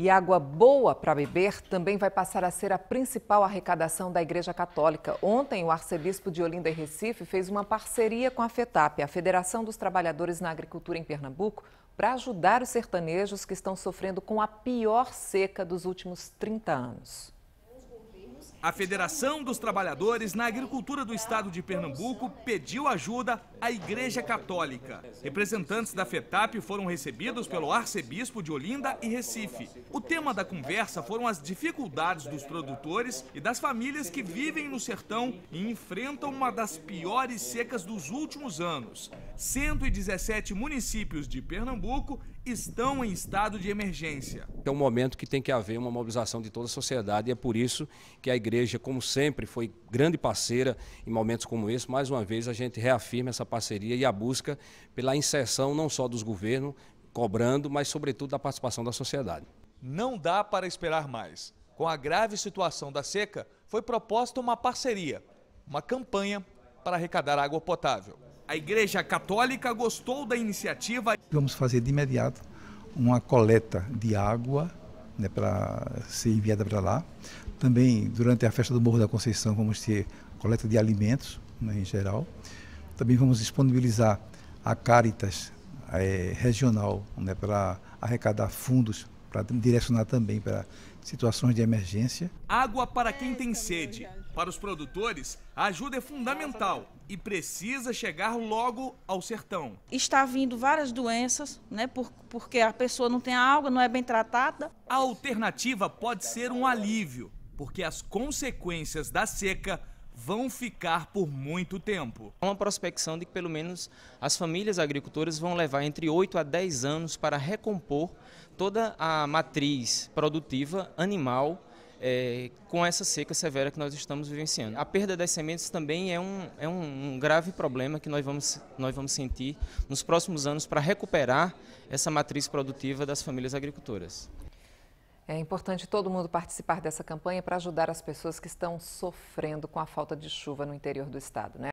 E água boa para beber também vai passar a ser a principal arrecadação da Igreja Católica. Ontem, o arcebispo de Olinda e Recife fez uma parceria com a FETAP, a Federação dos Trabalhadores na Agricultura em Pernambuco, para ajudar os sertanejos que estão sofrendo com a pior seca dos últimos 30 anos. A Federação dos Trabalhadores na Agricultura do Estado de Pernambuco pediu ajuda à Igreja Católica. Representantes da FETAP foram recebidos pelo arcebispo de Olinda e Recife. O tema da conversa foram as dificuldades dos produtores e das famílias que vivem no sertão e enfrentam uma das piores secas dos últimos anos. 117 municípios de Pernambuco estão em estado de emergência. É o um momento que tem que haver uma mobilização de toda a sociedade e é por isso que a igreja, como sempre, foi grande parceira em momentos como esse. Mais uma vez, a gente reafirma essa parceria e a busca pela inserção não só dos governos cobrando, mas sobretudo da participação da sociedade. Não dá para esperar mais. Com a grave situação da seca, foi proposta uma parceria, uma campanha para arrecadar água potável. A Igreja Católica gostou da iniciativa. Vamos fazer de imediato uma coleta de água né, para ser enviada para lá. Também, durante a festa do Morro da Conceição, vamos ter coleta de alimentos né, em geral. Também vamos disponibilizar a Caritas é, regional né, para arrecadar fundos para direcionar também para situações de emergência. Água para quem tem sede para os produtores, a ajuda é fundamental e precisa chegar logo ao sertão. Está vindo várias doenças, né, por, porque a pessoa não tem água, não é bem tratada. A alternativa pode ser um alívio, porque as consequências da seca vão ficar por muito tempo. Uma prospecção de que pelo menos as famílias agricultoras vão levar entre 8 a 10 anos para recompor toda a matriz produtiva animal é, com essa seca severa que nós estamos vivenciando. A perda das sementes também é um, é um grave problema que nós vamos, nós vamos sentir nos próximos anos para recuperar essa matriz produtiva das famílias agricultoras. É importante todo mundo participar dessa campanha para ajudar as pessoas que estão sofrendo com a falta de chuva no interior do estado, né?